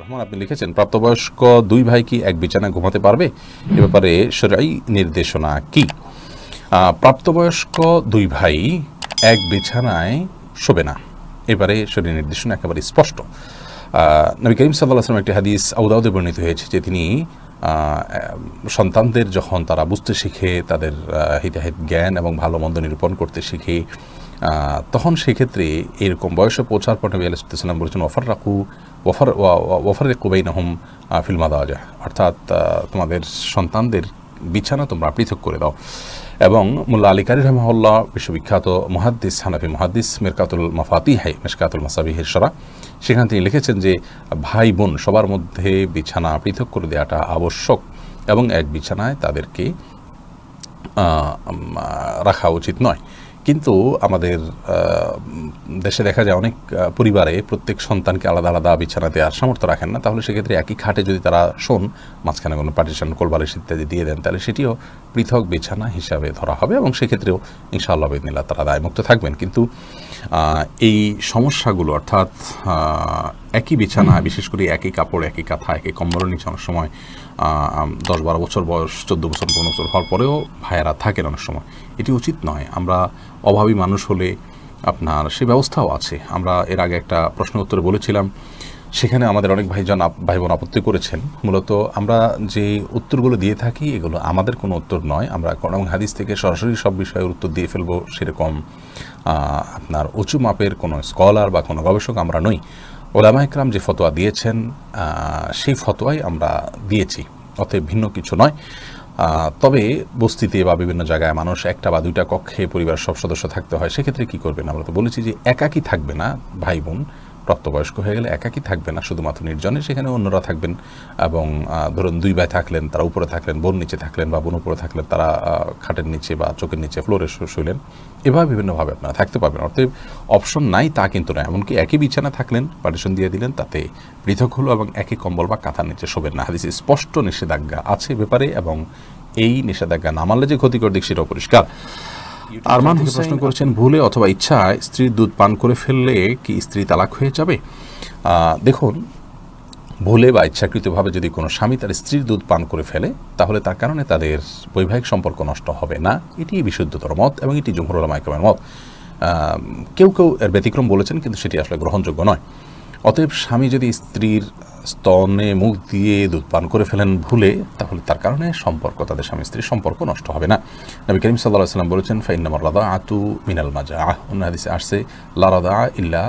রহমান আপনি লিখেছেন প্রাপ্তবয়স্ক দুই ভাই কি এক বিছানায় ঘুমাতে পারবে এ ব্যাপারে সরাই নির্দেশনা কি প্রাপ্তবয়স্ক দুই ভাই এক বিছানায় শোবে না এবারে সরি নির্দেশনা একেবারে স্পষ্ট নবী করিম সাল্লাহ আসলাম একটি হাদিস আউদাউদে বর্ণিত হয়েছে যে তিনি সন্তানদের যখন তারা বুঝতে শিখে তাদের হিতাহিত জ্ঞান এবং ভালো মন্দ নিরূপণ করতে শিখে তখন সেক্ষেত্রে এরকম বয়সে পৌঁছার পর নবী আলাইসালাম বলেছেন অফার রাখু ওফার ওফার কুবাইন আহম ফিল্মা যায় অর্থাৎ তোমাদের সন্তানদের বিছানা তোমরা পৃথক করে দাও এবং মোল্লা আলী কারি রহমহল্লা বিশ্ববিখ্যাত মহাদ্দিস হানাফি মহাদ্দিস মেরকাতুল হাই মেসকাতুল মাসাবি হেসরা সেখান তিনি লিখেছেন যে ভাই বোন সবার মধ্যে বিছানা পৃথক করে দেওয়াটা আবশ্যক এবং এক বিছানায় তাদেরকে রাখা উচিত নয় কিন্তু আমাদের দেশে দেখা যায় অনেক পরিবারে প্রত্যেক সন্তানকে আলাদা আলাদা বিছানা দেওয়ার সামর্থ্য রাখেন না তাহলে সেক্ষেত্রে একই খাটে যদি তারা শোন মাঝখানে কোনো পার্টিশন কোলবালিশ ইত্যাদি দিয়ে দেন তাহলে সেটিও পৃথক বিছানা হিসাবে ধরা হবে এবং সেক্ষেত্রেও ইনশাআল্লাহ বেদিনিল্লা তারা দায়মুক্ত থাকবেন কিন্তু এই সমস্যাগুলো অর্থাৎ একই বিছানা বিশেষ করে একই কাপড় একই কাঁথা একই কম্বলের নিচে অনেক সময় দশ বারো বছর বয়স চোদ্দো বছর পনেরো বছর হওয়ার পরেও ভাইয়েরা থাকেন অনেক সময় এটি উচিত নয় আমরা অভাবী মানুষ হলে আপনার সে ব্যবস্থাও আছে আমরা এর আগে একটা প্রশ্ন উত্তর বলেছিলাম সেখানে আমাদের অনেক ভাইজন ভাই বোন আপত্তি করেছেন মূলত আমরা যে উত্তরগুলো দিয়ে থাকি এগুলো আমাদের কোনো উত্তর নয় আমরা করম হাদিস থেকে সরাসরি সব বিষয়ের উত্তর দিয়ে ফেলবো সেরকম আপনার উঁচু মাপের কোনো স্কলার বা কোনো গবেষক আমরা নই ওলামা একরাম যে ফতোয়া দিয়েছেন সেই ফতোয়াই আমরা দিয়েছি অতএব ভিন্ন কিছু নয় তবে বস্তিতে বা বিভিন্ন জায়গায় মানুষ একটা বা দুইটা কক্ষে পরিবার সব সদস্য থাকতে হয় সেক্ষেত্রে কি করবেন আমরা তো বলেছি যে একাকি থাকবে না ভাই বোন প্রাপ্তবয়স্ক হয়ে গেলে একাকি থাকবে না শুধুমাত্র নির্জনে সেখানে অন্যরা থাকবেন এবং ধরুন দুই ভাই থাকলেন তারা উপরে থাকলেন বোন নিচে থাকলেন বা বোন উপরে থাকলেন তারা খাটের নিচে বা চোখের নিচে ফ্লোরে শুলেন এভাবে বিভিন্নভাবে আপনারা থাকতে পারবেন অর্থাৎ অপশন নাই তা কিন্তু নয় এমনকি একই বিছানা থাকলেন পার্টিশন দিয়ে দিলেন তাতে পৃথক হলো এবং একই কম্বল বা কাঁথার নিচে শোবেন না হাদিস স্পষ্ট নিষেধাজ্ঞা আছে ব্যাপারে এবং এই নিষেধাজ্ঞা না মানলে যে ক্ষতিকর দিক সেটাও পরিষ্কার আরমান প্রশ্ন করেছেন ভুলে অথবা ইচ্ছায় স্ত্রীর দুধ পান করে ফেললে কি স্ত্রী তালাক হয়ে যাবে দেখুন ভুলে বা ইচ্ছাকৃতভাবে যদি কোনো স্বামী তার স্ত্রীর দুধ পান করে ফেলে তাহলে তার কারণে তাদের বৈবাহিক সম্পর্ক নষ্ট হবে না এটি বিশুদ্ধতর মত এবং এটি জমহুরুল মাইকমের মত কেউ কেউ এর ব্যতিক্রম বলেছেন কিন্তু সেটি আসলে গ্রহণযোগ্য নয় অতএব স্বামী যদি স্ত্রীর স্তনে মুখ দিয়ে দুধ পান করে ফেলেন ভুলে তাহলে তার কারণে সম্পর্ক তাদের স্বামী স্ত্রীর সম্পর্ক নষ্ট হবে না নবী করিম সাল্লাহ সাল্লাম বলেছেন ফাইনামার লাদা আতু মিনাল মাজা আহ অন্য হাদিসে আসছে লারাদা ইল্লা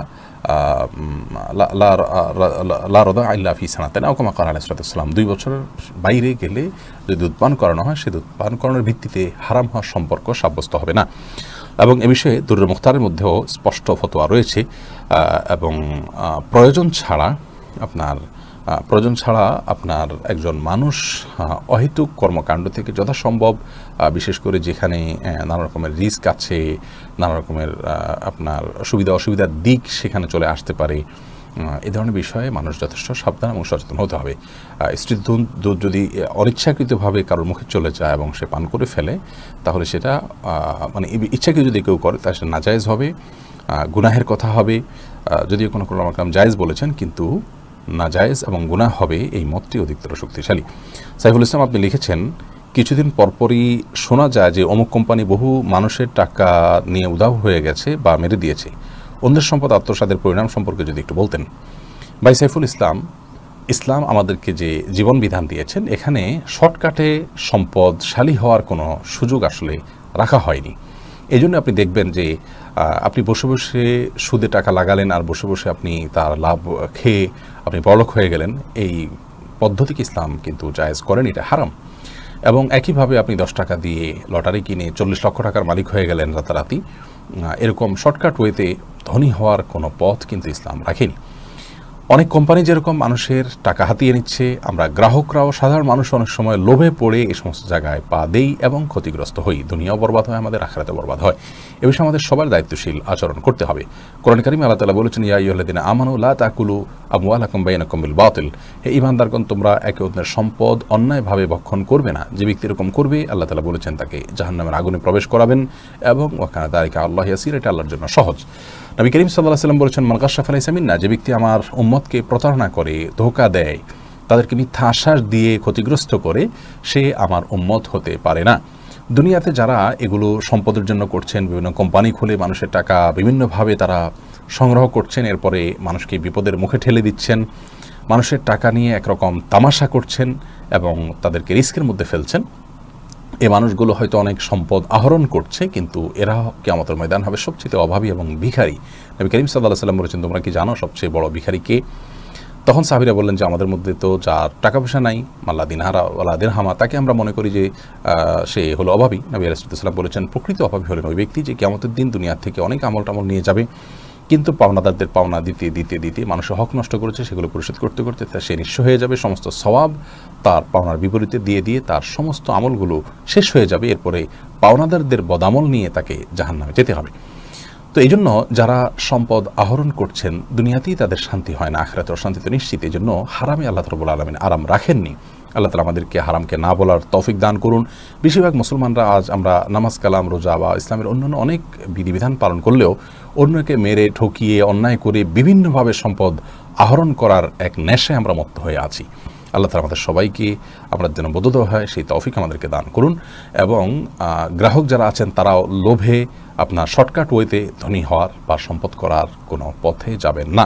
লারদা আল্লাহ ফি সানাতেন ওকমা কর আলাইসালাম দুই বছরের বাইরে গেলে যদি দুধ পান করানো হয় সে দুধ পান করানোর ভিত্তিতে হারাম হওয়ার সম্পর্ক সাব্যস্ত হবে না এবং এ বিষয়ে দুর্র মুখতারের মধ্যেও স্পষ্ট ফতোয়া রয়েছে এবং প্রয়োজন ছাড়া আপনার প্রয়োজন ছাড়া আপনার একজন মানুষ অহেতুক কর্মকাণ্ড থেকে যথাসম্ভব বিশেষ করে যেখানে নানা রকমের রিস্ক আছে নানা রকমের আপনার সুবিধা অসুবিধার দিক সেখানে চলে আসতে পারে এ ধরনের বিষয়ে মানুষ যথেষ্ট সাবধান এবং সচেতন হতে হবে স্ত্রী দুধ যদি অনিচ্ছাকৃতভাবে কারোর মুখে চলে যায় এবং সে পান করে ফেলে তাহলে সেটা মানে ইচ্ছাকৃত যদি কেউ করে তা সেটা নাজায়জ হবে গুনাহের কথা হবে যদিও কোনো কোনো রকম জায়জ বলেছেন কিন্তু নাজায়েজ এবং গুণা হবে এই মতটি অধিকতর শক্তিশালী সাইফুল ইসলাম আপনি লিখেছেন কিছুদিন পরপরই শোনা যায় যে অমুক কোম্পানি বহু মানুষের টাকা নিয়ে উধাও হয়ে গেছে বা মেরে দিয়েছে অন্যের সম্পদ আত্মসাদের পরিণাম সম্পর্কে যদি একটু বলতেন বাই সাইফুল ইসলাম ইসলাম আমাদেরকে যে জীবন বিধান দিয়েছেন এখানে শর্টকাটে সম্পদশালী হওয়ার কোনো সুযোগ আসলে রাখা হয়নি এই জন্য আপনি দেখবেন যে আপনি বসে বসে সুদে টাকা লাগালেন আর বসে বসে আপনি তার লাভ খেয়ে আপনি বড়লোক হয়ে গেলেন এই পদ্ধতিকে ইসলাম কিন্তু জায়েজ করেন এটা হারাম এবং একইভাবে আপনি দশ টাকা দিয়ে লটারি কিনে চল্লিশ লক্ষ টাকার মালিক হয়ে গেলেন রাতারাতি এরকম শর্টকাট ওয়েতে ধনী হওয়ার কোনো পথ কিন্তু ইসলাম রাখেনি অনেক কোম্পানি যেরকম মানুষের টাকা হাতিয়ে নিচ্ছে আমরা গ্রাহকরাও সাধারণ মানুষ অনেক সময় লোভে পড়ে এই সমস্ত জায়গায় পা দেই এবং ক্ষতিগ্রস্ত হই দুনিয়াও বরবাদ হয় আমাদের আখড়াতে বরবাদ হয় এ বিষয়ে আমাদের সবার দায়িত্বশীল আচরণ করতে হবে কোরআনকারিম আল্লাহ তালা বলেছেন ইয়াইহদিন আমানু লা তাকুলু আবু হাকুম বাইনাকুম বিল বাতিল হে ইমানদারগণ তোমরা একে অন্যের সম্পদ অন্যায়ভাবে ভক্ষণ করবে না যে ব্যক্তি এরকম করবে আল্লাহ তালা বলেছেন তাকে জাহান্নামের আগুনে প্রবেশ করাবেন এবং ওখানে তারিকা আল্লাহ ইয়াসির এটা আল্লাহর জন্য সহজ নবী করিম সাল্লাহ সাল্লাম বলেছেন মালকা শাফ আলাইসামিন না যে ব্যক্তি আমার উম্মতকে প্রতারণা করে ধোকা দেয় তাদেরকে মিথ্যা আশ্বাস দিয়ে ক্ষতিগ্রস্ত করে সে আমার উম্মত হতে পারে না দুনিয়াতে যারা এগুলো সম্পদের জন্য করছেন বিভিন্ন কোম্পানি খুলে মানুষের টাকা বিভিন্নভাবে তারা সংগ্রহ করছেন এরপরে মানুষকে বিপদের মুখে ঠেলে দিচ্ছেন মানুষের টাকা নিয়ে একরকম তামাশা করছেন এবং তাদেরকে রিস্কের মধ্যে ফেলছেন এ মানুষগুলো হয়তো অনেক সম্পদ আহরণ করছে কিন্তু এরা আমাদের ময়দান হবে সবচেয়ে অভাবী এবং ভিখারি নবী করিম সাল্লাহ সাল্লাম বলেছেন তোমরা কি জানো সবচেয়ে বড় ভিখারি কে তখন সাহিরা বললেন যে আমাদের মধ্যে তো যার টাকা পয়সা নাই মাল্লা দিনহারা দিন হামা তাকে আমরা মনে করি যে সে হলো অভাবী নবী আলাইসাল্লাম বলেছেন প্রকৃত অভাবী হলেন ওই ব্যক্তি যে কেমতের দিন দুনিয়ার থেকে অনেক আমল টামল নিয়ে যাবে কিন্তু পাওনাদারদের পাওনা দিতে দিতে দিতে মানুষের হক নষ্ট করেছে সেগুলো পরিশোধ করতে করতে তা সে নিঃস্ব হয়ে যাবে সমস্ত স্বভাব তার পাওনার বিপরীতে দিয়ে দিয়ে তার সমস্ত আমলগুলো শেষ হয়ে যাবে এরপরে পাওনাদারদের বদামল নিয়ে তাকে জাহান্নামে যেতে হবে তো এই জন্য যারা সম্পদ আহরণ করছেন দুনিয়াতেই তাদের শান্তি হয় না আখরাতে অশান্তি তো নিশ্চিত এই জন্য হারামে আল্লাহ তরবুল আলমিন আরাম রাখেননি আল্লাহ তালা আমাদেরকে হারামকে না বলার তৌফিক দান করুন বেশিরভাগ মুসলমানরা আজ আমরা নামাজ কালাম রোজা বা ইসলামের অন্যান্য অনেক বিধিবিধান পালন করলেও অন্যকে মেরে ঠকিয়ে অন্যায় করে বিভিন্নভাবে সম্পদ আহরণ করার এক নেশায় আমরা মত্ত হয়ে আছি আল্লাহ তালা আমাদের সবাইকে আমরা যেন বোধোদয় হয় সেই তৌফিক আমাদেরকে দান করুন এবং গ্রাহক যারা আছেন তারাও লোভে আপনার শর্টকাট ওয়েতে ধনী হওয়ার বা সম্পদ করার কোনো পথে যাবেন না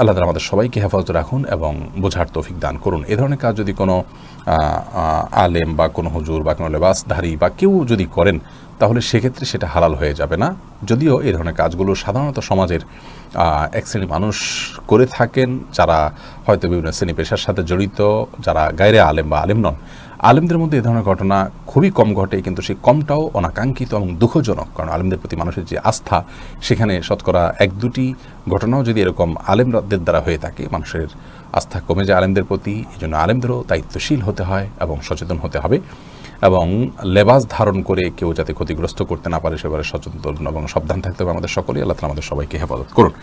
আল্লাহ তালা আমাদের সবাইকে হেফাজত রাখুন এবং বোঝার তৌফিক দান করুন এ ধরনের কাজ যদি কোনো আলেম বা কোনো হুজুর বা কোনো লেবাসধারী বা কেউ যদি করেন তাহলে সেক্ষেত্রে সেটা হালাল হয়ে যাবে না যদিও এই ধরনের কাজগুলো সাধারণত সমাজের এক শ্রেণী মানুষ করে থাকেন যারা হয়তো বিভিন্ন শ্রেণী পেশার সাথে জড়িত যারা গায়রে আলেম বা আলেম নন আলেমদের মধ্যে এ ধরনের ঘটনা খুবই কম ঘটে কিন্তু সেই কমটাও অনাকাঙ্ক্ষিত এবং দুঃখজনক কারণ আলেমদের প্রতি মানুষের যে আস্থা সেখানে শতকরা এক দুটি ঘটনাও যদি এরকম আলেমদের দ্বারা হয়ে থাকে মানুষের আস্থা কমে যায় আলেমদের প্রতি এই জন্য আলেমদেরও দায়িত্বশীল হতে হয় এবং সচেতন হতে হবে এবং লেবাস ধারণ করে কেউ যাতে ক্ষতিগ্রস্ত করতে না পারে সেবারে সচেতন এবং সাবধান থাকতে হবে আমাদের সকলেই আল্লাহ আমাদের সবাইকে হেফাজত করুন